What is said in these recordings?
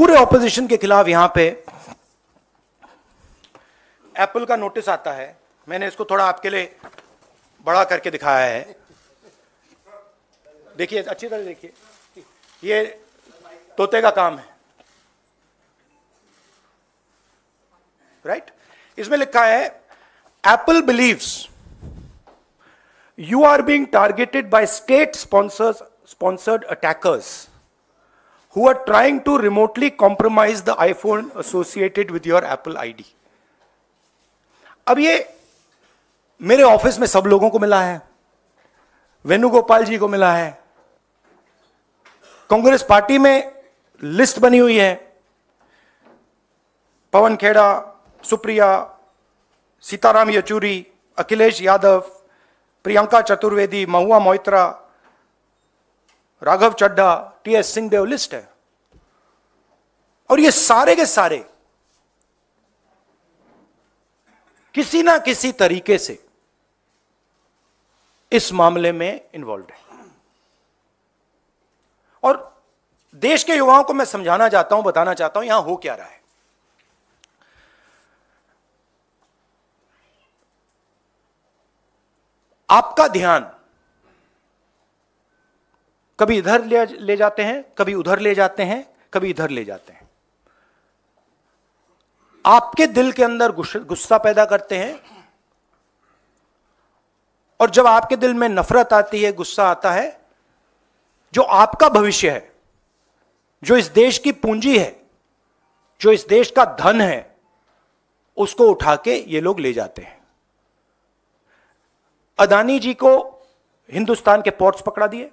पूरे ऑपोजिशन के खिलाफ यहां पे एप्पल का नोटिस आता है मैंने इसको थोड़ा आपके लिए बड़ा करके दिखाया है देखिए अच्छी तरह देखिए ये तोते का काम है राइट right? इसमें लिखा है Apple believes you are being targeted by state sponsors sponsored attackers who are trying to remotely compromise the iPhone associated with your Apple ID. अब ये मेरे ऑफिस में सब लोगों को मिला है वेणुगोपाल जी को मिला है कांग्रेस पार्टी में लिस्ट बनी हुई है Pawan Khera Supriya Sitaram Yechury Akhilesh Yadav Priyanka Chaturvedi Mahua Moitra Raghav Chadha T S Singhdeo list है और ये सारे के सारे किसी ना किसी तरीके से इस मामले में इन्वॉल्व है और देश के युवाओं को मैं समझाना चाहता हूं बताना चाहता हूं यहां हो क्या रहा है आपका ध्यान कभी इधर ले, जाते हैं कभी उधर ले जाते हैं कभी इधर ले जाते हैं आपके दिल के अंदर गुस्सा पैदा करते हैं और जब आपके दिल में नफरत आती है गुस्सा आता है जो आपका भविष्य है जो इस देश की पूंजी है जो इस देश का धन है उसको उठा के ये लोग ले जाते हैं अदानी जी को हिंदुस्तान के पोर्ट्स पकड़ा दिए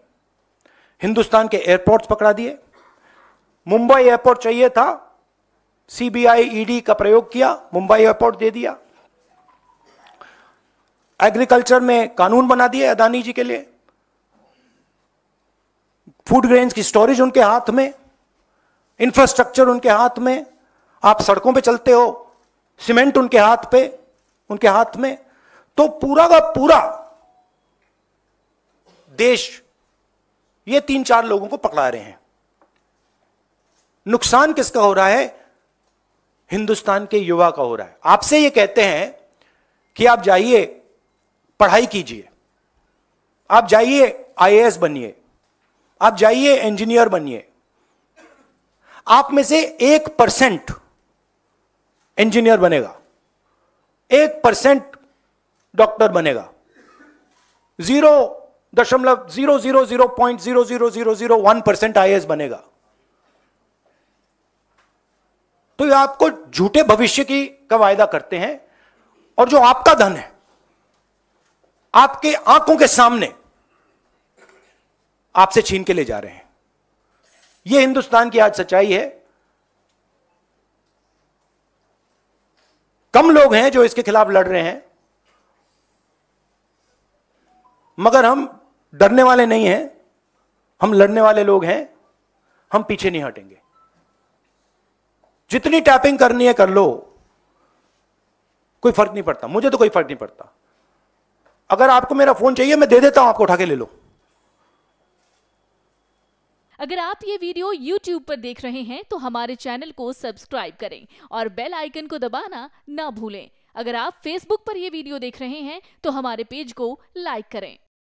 हिंदुस्तान के एयरपोर्ट्स पकड़ा दिए मुंबई एयरपोर्ट चाहिए था सीबीआई ईडी का प्रयोग किया मुंबई एयरपोर्ट दे दिया एग्रीकल्चर में कानून बना दिए अदानी जी के लिए फूड ग्रेन्स की स्टोरेज उनके हाथ में इंफ्रास्ट्रक्चर उनके हाथ में आप सड़कों पे चलते हो सीमेंट उनके हाथ पे उनके हाथ में तो पूरा का पूरा देश ये तीन चार लोगों को पकड़ा रहे हैं नुकसान किसका हो रहा है हिंदुस्तान के युवा का हो रहा है आपसे ये कहते हैं कि आप जाइए पढ़ाई कीजिए आप जाइए आईएएस बनिए आप जाइए इंजीनियर बनिए आप में से एक परसेंट इंजीनियर बनेगा एक परसेंट डॉक्टर बनेगा जीरो दशमलव zero zero zero point zero zero zero zero one percent I बनेगा तो ये आपको झूठे भविष्य की का वायदा करते हैं और जो आपका धन है आपके आंखों के सामने आपसे छीन के ले जा रहे हैं यह हिंदुस्तान की आज सच्चाई है कम लोग हैं जो इसके खिलाफ लड़ रहे हैं मगर हम डरने वाले नहीं हैं हम लड़ने वाले लोग हैं हम पीछे नहीं हटेंगे जितनी टैपिंग करनी है कर लो कोई फर्क नहीं पड़ता मुझे तो कोई फर्क नहीं पड़ता अगर आपको मेरा फोन चाहिए मैं दे देता हूं आपको उठा के ले लो अगर आप ये वीडियो YouTube पर देख रहे हैं तो हमारे चैनल को सब्सक्राइब करें और बेल आइकन को दबाना ना भूलें अगर आप Facebook पर यह वीडियो देख रहे हैं तो हमारे पेज को लाइक करें